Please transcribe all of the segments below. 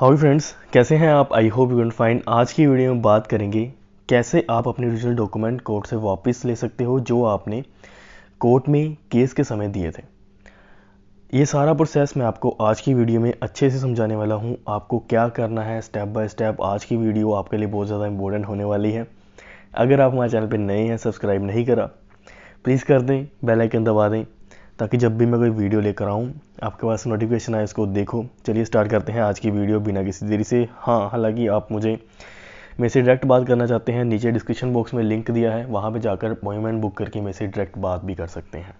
how friends कैसे हैं आप I hope you can fine आज की वीडियो में बात करेंगे कैसे आप अपने ओरिजिनल डॉक्यूमेंट कोर्ट से वापस ले सकते हो जो आपने कोर्ट में केस के समय दिए थे ये सारा प्रोसेस मैं आपको आज की वीडियो में अच्छे से समझाने वाला हूँ आपको क्या करना है स्टेप बाय स्टेप आज की वीडियो आपके लिए बहुत ज़्यादा इंपॉर्टेंट होने वाली है अगर आप हमारे चैनल पर नए हैं सब्सक्राइब नहीं करा प्लीज़ कर दें बेलाइकन दबा दें ताकि जब भी मैं कोई वीडियो लेकर आऊँ आपके पास नोटिफिकेशन आए उसको देखो चलिए स्टार्ट करते हैं आज की वीडियो बिना किसी देरी से हाँ हालांकि आप मुझे मेरे से डायरेक्ट बात करना चाहते हैं नीचे डिस्क्रिप्शन बॉक्स में लिंक दिया है वहाँ पे जाकर अपॉइंटमेंट बुक करके मेरे से डायरेक्ट बात भी कर सकते हैं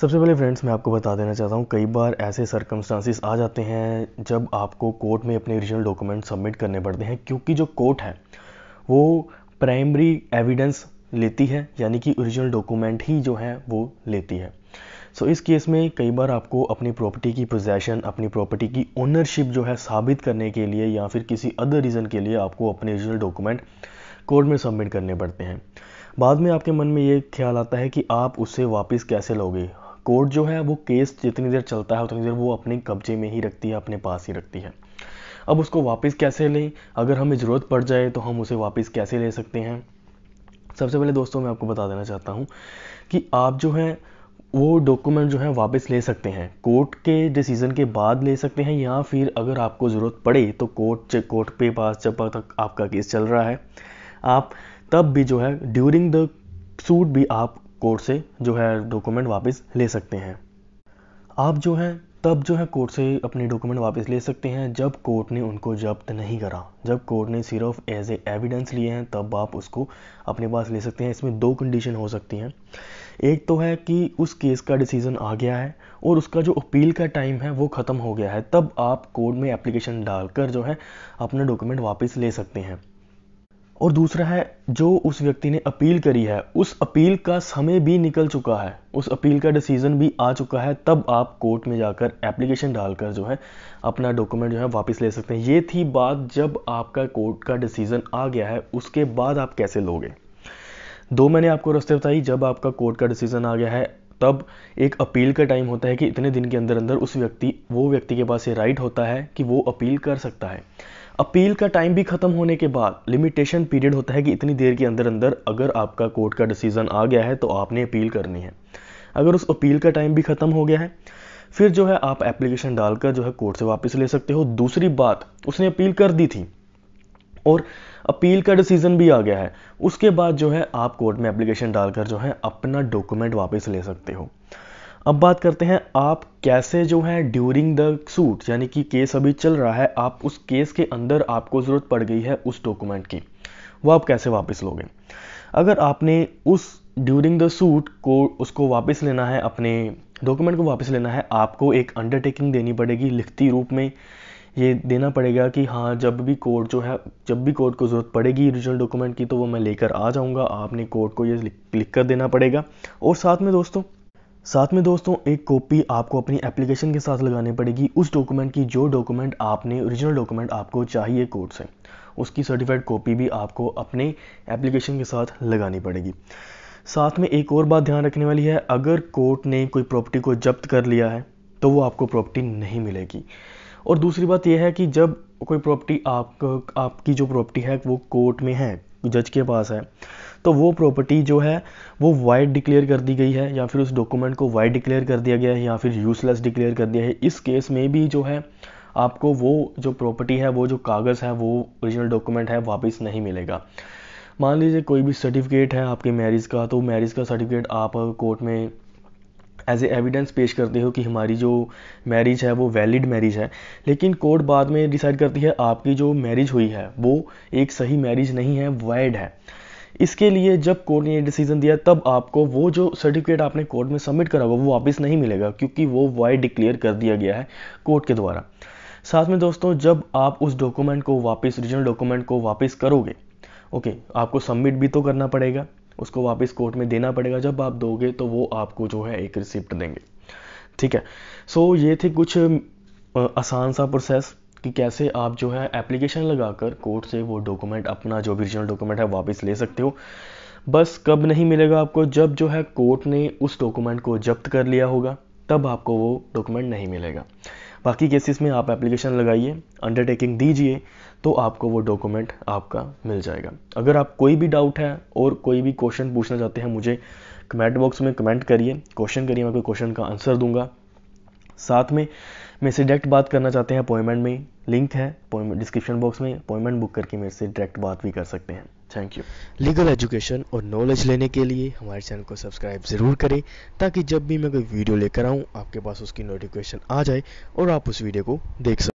सबसे पहले फ्रेंड्स मैं आपको बता देना चाहता हूँ कई बार ऐसे सर्कमस्टांसिस आ जाते हैं जब आपको कोर्ट में अपने ओरिजिनल डॉक्यूमेंट सबमिट करने पड़ते हैं क्योंकि जो कोर्ट है वो प्राइमरी एविडेंस लेती है यानी कि ओरिजिनल डॉक्यूमेंट ही जो है वो लेती है सो so, इस केस में कई बार आपको अपनी प्रॉपर्टी की पोजेशन अपनी प्रॉपर्टी की ओनरशिप जो है साबित करने के लिए या फिर किसी अदर रीज़न के लिए आपको अपने ओरिजिनल डॉक्यूमेंट कोर्ट में सबमिट करने पड़ते हैं बाद में आपके मन में ये ख्याल आता है कि आप उससे वापस कैसे लोगे कोर्ट जो है वो केस जितनी देर चलता है उतनी देर वो अपने कब्जे में ही रखती है अपने पास ही रखती है अब उसको वापस कैसे लें अगर हमें ज़रूरत पड़ जाए तो हम उसे वापस कैसे ले सकते हैं सबसे पहले दोस्तों मैं आपको बता देना चाहता हूँ कि आप जो हैं वो डॉक्यूमेंट जो है वापस ले सकते हैं कोर्ट के डिसीज़न के बाद ले सकते हैं या फिर अगर आपको ज़रूरत पड़े तो कोर्ट कोर्ट पे पास जब तक आपका केस चल रहा है आप तब भी जो है ड्यूरिंग द सूट भी आप कोर्ट से जो है डॉक्यूमेंट वापस ले सकते हैं आप जो है तब जो है कोर्ट से अपने डॉक्यूमेंट वापस ले सकते हैं जब कोर्ट ने उनको जब्त नहीं करा जब कोर्ट ने सिर्फ एज ए एविडेंस लिए हैं तब आप उसको अपने पास ले सकते हैं इसमें दो कंडीशन हो सकती हैं एक तो है कि उस केस का डिसीज़न आ गया है और उसका जो अपील का टाइम है वो ख़त्म हो गया है तब आप कोर्ट में एप्लीकेशन डालकर जो है अपना डॉक्यूमेंट वापस ले सकते हैं और दूसरा है जो उस व्यक्ति ने अपील करी है उस अपील का समय भी निकल चुका है उस अपील का डिसीज़न भी आ चुका है तब आप कोर्ट में जाकर एप्लीकेशन डालकर जो है अपना डॉक्यूमेंट जो है वापस ले सकते हैं ये थी बात जब आपका कोर्ट का डिसीज़न आ गया है उसके बाद आप कैसे लोगे दो मैंने आपको रास्ते बताई जब आपका कोर्ट का डिसीज़न आ गया है तब एक अपील का टाइम होता है कि इतने दिन के अंदर अंदर उस व्यक्ति वो व्यक्ति के पास ये राइट होता है कि वो अपील कर सकता है अपील का टाइम भी खत्म होने के बाद लिमिटेशन पीरियड होता है कि इतनी देर के अंदर अंदर अगर आपका कोर्ट का डिसीजन आ गया है तो आपने अपील करनी है अगर उस अपील का टाइम भी खत्म हो गया है फिर जो है आप एप्लीकेशन डालकर जो है कोर्ट से वापस ले सकते हो दूसरी बात उसने अपील कर दी थी और अपील का डिसीजन भी आ गया है उसके बाद जो है आप कोर्ट में एप्लीकेशन डालकर जो है अपना डॉक्यूमेंट वापस ले सकते हो अब बात करते हैं आप कैसे जो है ड्यूरिंग द सूट यानी कि केस अभी चल रहा है आप उस केस के अंदर आपको ज़रूरत पड़ गई है उस डॉक्यूमेंट की वो आप कैसे वापस लोगे अगर आपने उस ड्यूरिंग द सूट को उसको वापस लेना है अपने डॉक्यूमेंट को वापस लेना है आपको एक अंडरटेकिंग देनी पड़ेगी लिखती रूप में ये देना पड़ेगा कि हाँ जब भी कोर्ट जो है जब भी कोर्ट को ज़रूरत पड़ेगी ओरिजिनल डॉक्यूमेंट की तो वो मैं लेकर आ जाऊँगा आपने कोर्ट को ये लिख, लिख कर देना पड़ेगा और साथ में दोस्तों साथ में दोस्तों एक कॉपी आपको अपनी एप्लीकेशन के साथ लगानी पड़ेगी उस डॉक्यूमेंट की जो डॉक्यूमेंट आपने ओरिजिनल डॉक्यूमेंट आपको चाहिए कोर्ट से उसकी सर्टिफाइड कॉपी भी आपको अपने एप्लीकेशन के साथ लगानी पड़ेगी साथ में एक और बात ध्यान रखने वाली है अगर कोर्ट ने कोई प्रॉपर्टी को जब्त कर लिया है तो वो आपको प्रॉपर्टी नहीं मिलेगी और दूसरी बात यह है कि जब कोई प्रॉपर्टी आप आपकी जो प्रॉपर्टी है वो कोर्ट में है जज के पास है तो वो प्रॉपर्टी जो है वो वाइड डिक्लेयर कर दी गई है या फिर उस डॉक्यूमेंट को वाइड डिक्लेयर कर दिया गया है या फिर यूजलेस डिक्लेयर कर दिया है इस केस में भी जो है आपको वो जो प्रॉपर्टी है वो जो कागज़ है वो ओरिजिनल डॉक्यूमेंट है वापस नहीं मिलेगा मान लीजिए कोई भी सर्टिफिकेट है आपके मैरिज का तो मैरिज का सर्टिफिकेट आप कोर्ट में एज ए एविडेंस पेश करते हो कि हमारी जो मैरिज है वो वैलिड मैरिज है लेकिन कोर्ट बाद में डिसाइड करती है आपकी जो मैरिज हुई है वो एक सही मैरिज नहीं है वाइड है इसके लिए जब कोर्ट ने ये डिसीजन दिया तब आपको वो जो सर्टिफिकेट आपने कोर्ट में सबमिट करा हुआ वो वापस नहीं मिलेगा क्योंकि वो वाइड डिक्लेयर कर दिया गया है कोर्ट के द्वारा साथ में दोस्तों जब आप उस डॉक्यूमेंट को वापस ओरिजिनल डॉक्यूमेंट को वापस करोगे ओके आपको सबमिट भी तो करना पड़ेगा उसको वापस कोर्ट में देना पड़ेगा जब आप दोगे तो वो आपको जो है एक रिसिप्ट देंगे ठीक है सो so, ये थे कुछ आसान सा प्रोसेस कि कैसे आप जो है एप्लीकेशन लगाकर कोर्ट से वो डॉक्यूमेंट अपना जो ओरिजिनल डॉक्यूमेंट है वापस ले सकते हो बस कब नहीं मिलेगा आपको जब जो है कोर्ट ने उस डॉक्यूमेंट को जब्त कर लिया होगा तब आपको वो डॉक्यूमेंट नहीं मिलेगा बाकी केसेस में आप एप्लीकेशन लगाइए अंडरटेकिंग दीजिए तो आपको वो डॉक्यूमेंट आपका मिल जाएगा अगर आप कोई भी डाउट है और कोई भी क्वेश्चन पूछना चाहते हैं मुझे कमेंट बॉक्स में कमेंट करिए क्वेश्चन करिए मैं कोई क्वेश्चन का आंसर दूंगा साथ में मेरे से डायरेक्ट बात करना चाहते हैं अपॉइंटमेंट में लिंक है डिस्क्रिप्शन बॉक्स में अपॉइंटमेंट बुक करके मेरे से डायरेक्ट बात भी कर सकते हैं थैंक यू लीगल एजुकेशन और नॉलेज लेने के लिए हमारे चैनल को सब्सक्राइब ज़रूर करें ताकि जब भी मैं कोई वीडियो लेकर आऊँ आपके पास उसकी नोटिफिकेशन आ जाए और आप उस वीडियो को देख सकें